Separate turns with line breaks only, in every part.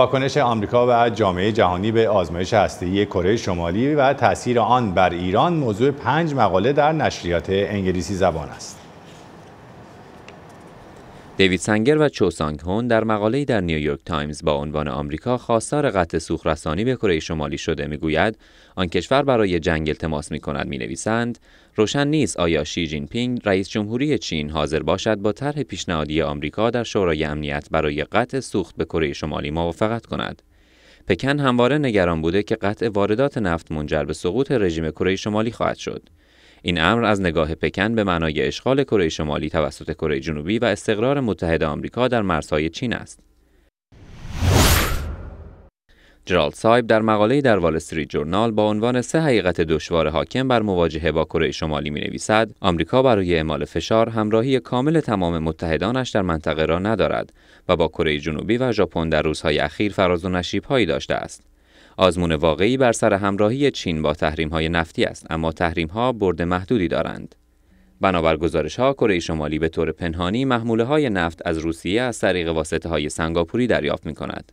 واکنش آمریکا و جامعه جهانی به آزمایش هسته‌ای کره شمالی و تاثیر آن بر ایران موضوع پنج مقاله در نشریات انگلیسی زبان است. دیوید سنگر و سانگ هون در مقاله‌ای در نیویورک تایمز با عنوان آمریکا خواستار قطع سوخ رسانی به کره شمالی شده میگوید آن کشور برای جنگ التماس می نویسند روشن نیست آیا شی جین پینگ رئیس جمهوری چین حاضر باشد با طرح پیشنهادی آمریکا در شورای امنیت برای قطع سوخت به کره شمالی موافقت کند پکن همواره نگران بوده که قطع واردات نفت منجر به سقوط رژیم کره شمالی خواهد شد این امر از نگاه پکن به معنای اشغال کره شمالی توسط کره جنوبی و استقرار متحد آمریکا در مرزهای چین است. جرالد سایب در مقاله در وال استریت جورنال با عنوان سه حقیقت دشوار حاکم بر مواجهه با کره شمالی می نویسد آمریکا برای اعمال فشار همراهی کامل تمام متحدانش در منطقه را ندارد و با کره جنوبی و ژاپن در روزهای اخیر فراز و نشیب هایی داشته است آزمون واقعی بر سر همراهی چین با های نفتی است اما ها برد محدودی دارند. بنابر گزارش ها کره شمالی به طور پنهانی محموله های نفت از روسیه از طریق واسطه های سنگاپوری دریافت می کند.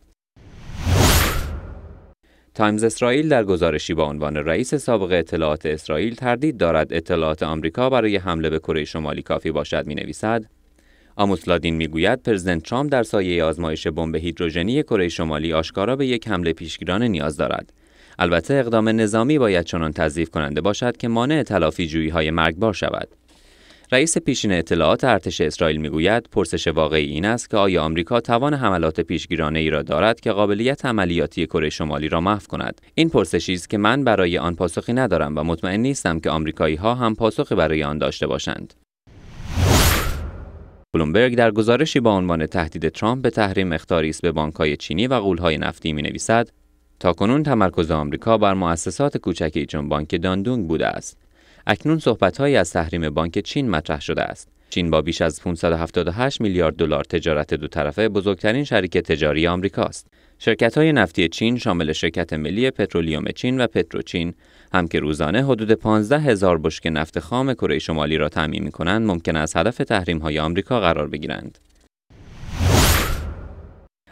تایمز اسرائیل در گزارشی با عنوان رئیس سابق اطلاعات اسرائیل تردید دارد اطلاعات آمریکا برای حمله به کره شمالی کافی باشد می نویسد آموسلادین میگوید پرزیدنت ترامپ در سایه آزمایش بمب هیدروژنی کره شمالی آشکارا به یک حمله پیشگیرانه نیاز دارد البته اقدام نظامی باید چنان تضعیف کننده باشد که مانع تلافی جویی های مرگبار شود رئیس پیشین اطلاعات ارتش اسرائیل میگوید پرسش واقعی این است که آیا آمریکا توان حملات پیشگیرانه ای را دارد که قابلیت عملیاتی کره شمالی را محو کند این پرسشی است که من برای آن پاسخی ندارم و مطمئن نیستم که آمریکایی ها هم پاسخی برای آن داشته باشند بلومبرگ در گزارشی با عنوان تهدید ترامپ به تحریم اختاری به بانکهای چینی و غولهای نفتی می نویسد تا کنون تمرکز آمریکا بر مؤسسات کوچکی چون بانک داندونگ بوده است. اکنون صحبتهایی از تحریم بانک چین مطرح شده است. چین با بیش از 578 میلیارد دلار تجارت دو طرفه بزرگترین شریک تجاری آمریکا است. شرکت های نفتی چین شامل شرکت ملی پترولیوم چین و پتروچین هم که روزانه حدود 15 هزار بشک نفت خام کره شمالی را تعمین می کنند ممکن است هدف تحریم های آمریکا قرار بگیرند.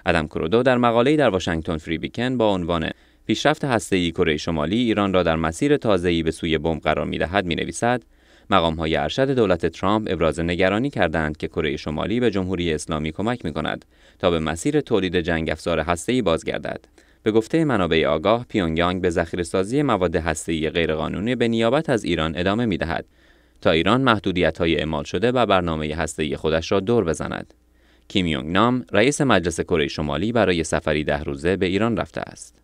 ادم کرودو در مقاله‌ای در واشنگتن فری بیکن با عنوان پیشرفت هسته‌ای کره شمالی ایران را در مسیر تازه‌ای به سوی بمب قرار می‌دهد می‌نویسد های ارشد دولت ترامپ ابراز نگرانی کردند که کره شمالی به جمهوری اسلامی کمک می کند تا به مسیر تولید جنگ افزار ای بازگردد. به گفته منابع آگاه پیونگیانگ به ذخیره سازی مواد هسته‌ای غیرقانونی به نیابت از ایران ادامه می دهد تا ایران های اعمال شده و برنامه ای خودش را دور بزند. کیم نام رئیس مجلس کره شمالی برای سفری ده روزه به ایران رفته است.